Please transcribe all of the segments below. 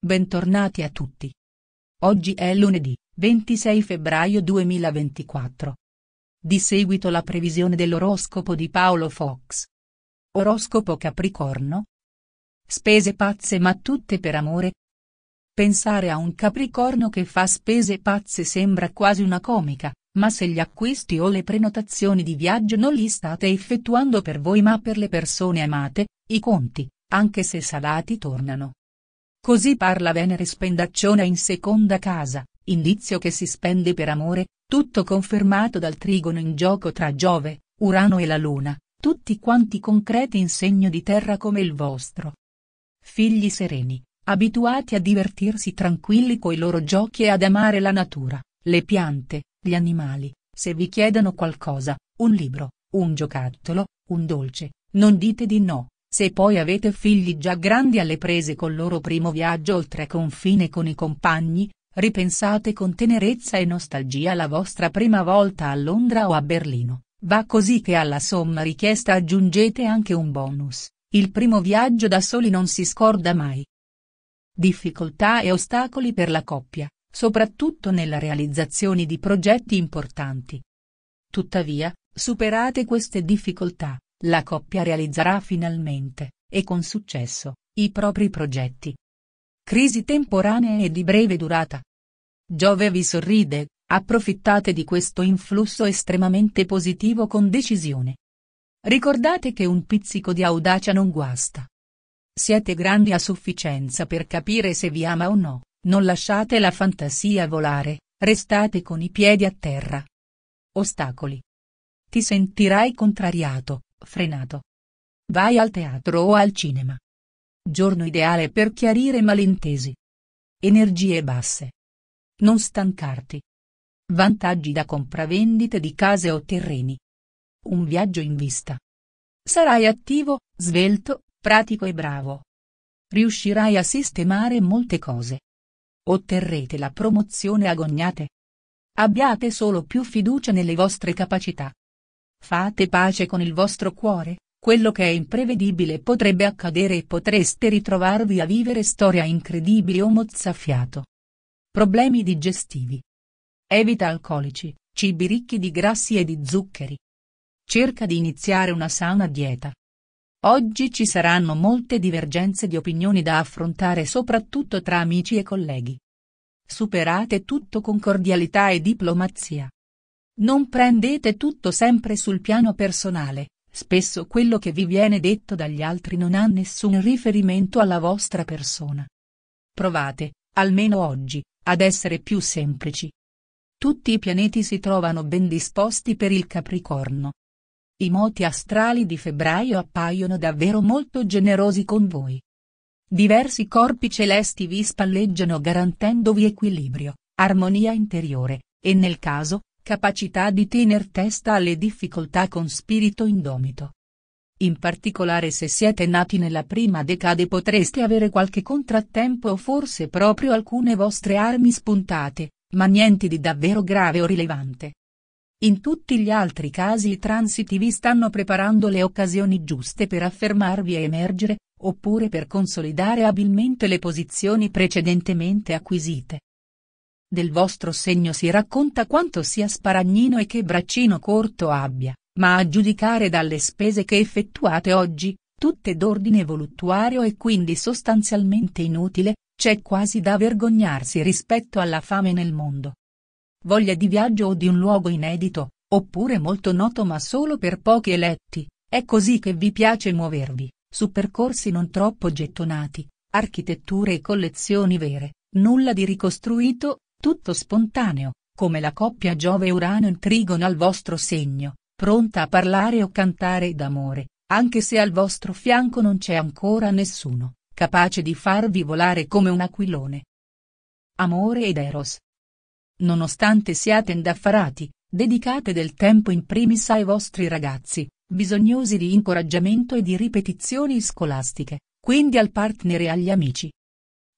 Bentornati a tutti. Oggi è lunedì, 26 febbraio 2024. Di seguito la previsione dell'oroscopo di Paolo Fox. Oroscopo Capricorno. Spese pazze ma tutte per amore. Pensare a un Capricorno che fa spese pazze sembra quasi una comica, ma se gli acquisti o le prenotazioni di viaggio non li state effettuando per voi ma per le persone amate, i conti, anche se salati tornano. Così parla Venere spendaccione in seconda casa, indizio che si spende per amore, tutto confermato dal trigono in gioco tra Giove, Urano e la Luna, tutti quanti concreti in segno di terra come il vostro. Figli sereni, abituati a divertirsi tranquilli coi loro giochi e ad amare la natura, le piante, gli animali, se vi chiedono qualcosa, un libro, un giocattolo, un dolce, non dite di no. Se poi avete figli già grandi alle prese col loro primo viaggio oltre confine con i compagni, ripensate con tenerezza e nostalgia la vostra prima volta a Londra o a Berlino, va così che alla somma richiesta aggiungete anche un bonus, il primo viaggio da soli non si scorda mai. Difficoltà e ostacoli per la coppia, soprattutto nella realizzazione di progetti importanti. Tuttavia, superate queste difficoltà, la coppia realizzerà finalmente, e con successo, i propri progetti. Crisi temporanee e di breve durata. Giove vi sorride, approfittate di questo influsso estremamente positivo con decisione. Ricordate che un pizzico di audacia non guasta. Siete grandi a sufficienza per capire se vi ama o no, non lasciate la fantasia volare, restate con i piedi a terra. Ostacoli. Ti sentirai contrariato, frenato. Vai al teatro o al cinema. Giorno ideale per chiarire malintesi. Energie basse. Non stancarti. Vantaggi da compravendite di case o terreni. Un viaggio in vista. Sarai attivo, svelto, pratico e bravo. Riuscirai a sistemare molte cose. Otterrete la promozione agognate. Abbiate solo più fiducia nelle vostre capacità. Fate pace con il vostro cuore, quello che è imprevedibile potrebbe accadere e potreste ritrovarvi a vivere storia incredibile o mozzafiato. Problemi digestivi. Evita alcolici, cibi ricchi di grassi e di zuccheri. Cerca di iniziare una sana dieta. Oggi ci saranno molte divergenze di opinioni da affrontare soprattutto tra amici e colleghi. Superate tutto con cordialità e diplomazia. Non prendete tutto sempre sul piano personale, spesso quello che vi viene detto dagli altri non ha nessun riferimento alla vostra persona. Provate, almeno oggi, ad essere più semplici. Tutti i pianeti si trovano ben disposti per il Capricorno. I moti astrali di febbraio appaiono davvero molto generosi con voi. Diversi corpi celesti vi spalleggiano garantendovi equilibrio, armonia interiore, e nel caso, capacità di tener testa alle difficoltà con spirito indomito. In particolare se siete nati nella prima decade potreste avere qualche contrattempo o forse proprio alcune vostre armi spuntate, ma niente di davvero grave o rilevante. In tutti gli altri casi i transiti vi stanno preparando le occasioni giuste per affermarvi e emergere, oppure per consolidare abilmente le posizioni precedentemente acquisite. Del vostro segno si racconta quanto sia sparagnino e che braccino corto abbia, ma a giudicare dalle spese che effettuate oggi, tutte d'ordine voluttuario e quindi sostanzialmente inutile, c'è quasi da vergognarsi rispetto alla fame nel mondo. Voglia di viaggio o di un luogo inedito, oppure molto noto ma solo per pochi eletti, è così che vi piace muovervi, su percorsi non troppo gettonati, architetture e collezioni vere, nulla di ricostruito, tutto spontaneo, come la coppia Giove-Urano in trigono al vostro segno, pronta a parlare o cantare d'amore, anche se al vostro fianco non c'è ancora nessuno, capace di farvi volare come un aquilone. Amore ed Eros. Nonostante siate indaffarati, dedicate del tempo in primis ai vostri ragazzi, bisognosi di incoraggiamento e di ripetizioni scolastiche, quindi al partner e agli amici,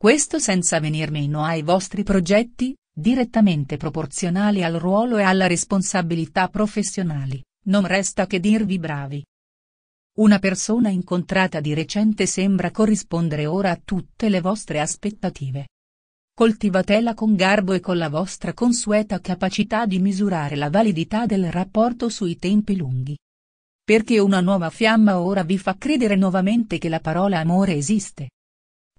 questo senza venir meno ai vostri progetti, direttamente proporzionali al ruolo e alla responsabilità professionali, non resta che dirvi bravi. Una persona incontrata di recente sembra corrispondere ora a tutte le vostre aspettative. Coltivatela con garbo e con la vostra consueta capacità di misurare la validità del rapporto sui tempi lunghi. Perché una nuova fiamma ora vi fa credere nuovamente che la parola amore esiste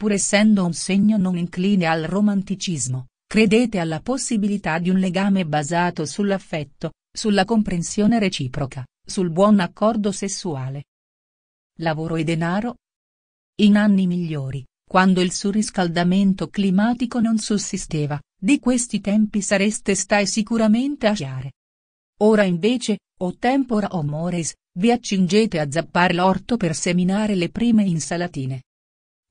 pur essendo un segno non incline al romanticismo, credete alla possibilità di un legame basato sull'affetto, sulla comprensione reciproca, sul buon accordo sessuale. Lavoro e denaro? In anni migliori, quando il surriscaldamento climatico non sussisteva, di questi tempi sareste stai sicuramente a chiare. Ora invece, o tempora o mores, vi accingete a zappare l'orto per seminare le prime insalatine.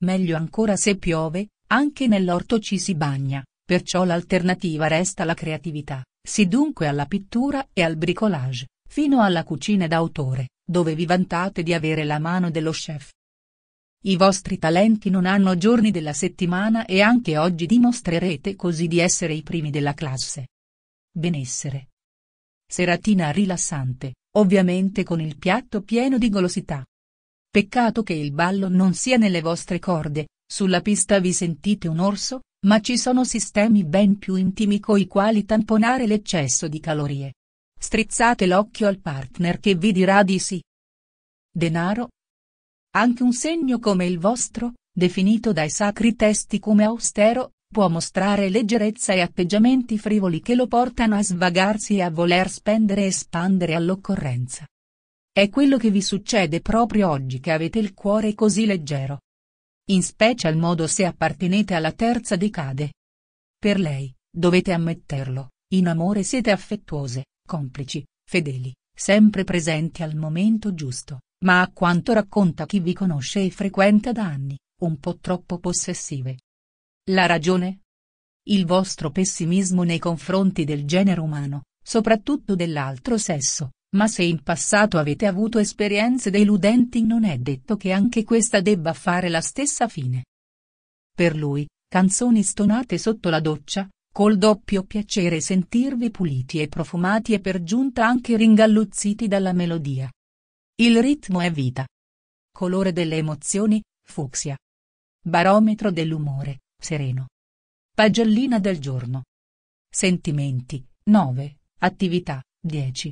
Meglio ancora se piove, anche nell'orto ci si bagna, perciò l'alternativa resta la creatività, si dunque alla pittura e al bricolage, fino alla cucina d'autore, dove vi vantate di avere la mano dello chef. I vostri talenti non hanno giorni della settimana e anche oggi dimostrerete così di essere i primi della classe. Benessere. Seratina rilassante, ovviamente con il piatto pieno di golosità. Peccato che il ballo non sia nelle vostre corde, sulla pista vi sentite un orso, ma ci sono sistemi ben più intimi coi quali tamponare l'eccesso di calorie. Strizzate l'occhio al partner che vi dirà di sì. Denaro? Anche un segno come il vostro, definito dai sacri testi come austero, può mostrare leggerezza e atteggiamenti frivoli che lo portano a svagarsi e a voler spendere e spandere all'occorrenza. È quello che vi succede proprio oggi che avete il cuore così leggero. In special modo se appartenete alla terza decade. Per lei, dovete ammetterlo, in amore siete affettuose, complici, fedeli, sempre presenti al momento giusto, ma a quanto racconta chi vi conosce e frequenta da anni, un po' troppo possessive. La ragione? Il vostro pessimismo nei confronti del genere umano, soprattutto dell'altro sesso, ma se in passato avete avuto esperienze deludenti non è detto che anche questa debba fare la stessa fine. Per lui, canzoni stonate sotto la doccia, col doppio piacere sentirvi puliti e profumati e per giunta anche ringalluzziti dalla melodia. Il ritmo è vita. Colore delle emozioni, fucsia. Barometro dell'umore, sereno. Pagellina del giorno. Sentimenti, 9, attività, 10,